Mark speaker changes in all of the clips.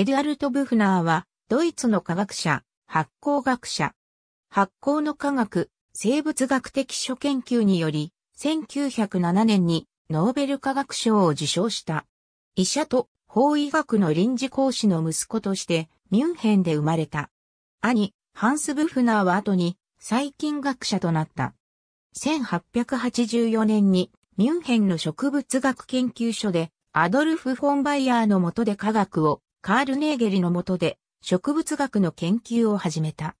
Speaker 1: エドュアルト・ブフナーは、ドイツの科学者、発酵学者。発酵の科学、生物学的諸研究により、1907年にノーベル化学賞を受賞した。医者と法医学の臨時講師の息子として、ミュンヘンで生まれた。兄、ハンス・ブフナーは後に、細菌学者となった。1884年に、ミュンヘンの植物学研究所で、アドルフ・フォンバイヤーの下で科学をカール・ネーゲリの下で植物学の研究を始めた。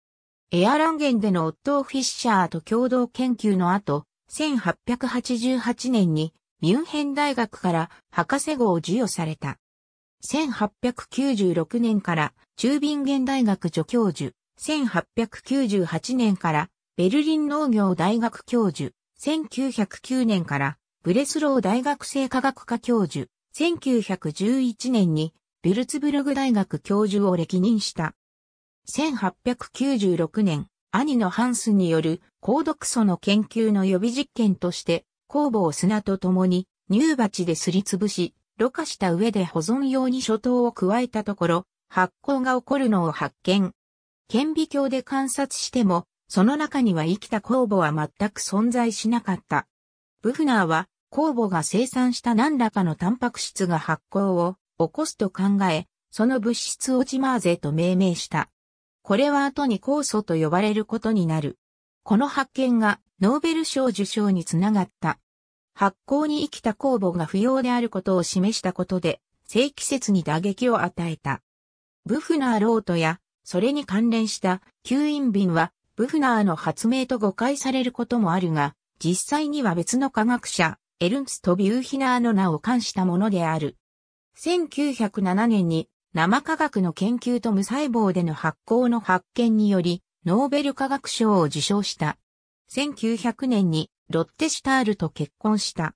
Speaker 1: エアランゲンでのオットー・フィッシャーと共同研究の後、1888年にミュンヘン大学から博士号を授与された。1896年から中ビンゲン大学助教授、1898年からベルリン農業大学教授、1909年からブレスロー大学生科学科教授、1911年にビルツブルグ大学教授を歴任した。1896年、兄のハンスによる高毒素の研究の予備実験として、酵母を砂と共に乳鉢ですりつぶし、ろ過した上で保存用に初糖を加えたところ、発酵が起こるのを発見。顕微鏡で観察しても、その中には生きた酵母は全く存在しなかった。ブフナーは、酵母が生産した何らかのタンパク質が発酵を起こすと考え、その物質をジマーゼと命名した。これは後に酵素と呼ばれることになる。この発見がノーベル賞受賞につながった。発酵に生きた酵母が不要であることを示したことで、正規説に打撃を与えた。ブフナーロートや、それに関連した吸引瓶は、ブフナーの発明と誤解されることもあるが、実際には別の科学者、エルンスト・ビューヒナーの名を冠したものである。1907年に生科学の研究と無細胞での発酵の発見により、ノーベル化学賞を受賞した。1900年にロッテシュタールと結婚した。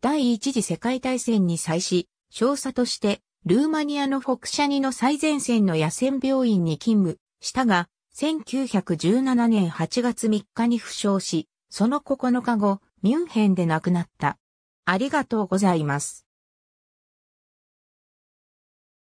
Speaker 1: 第一次世界大戦に際し、少佐として、ルーマニアのフォクシャニの最前線の野戦病院に勤務したが、1917年8月3日に負傷し、その9日後、ミュンヘンで亡くなった。ありがとうございます。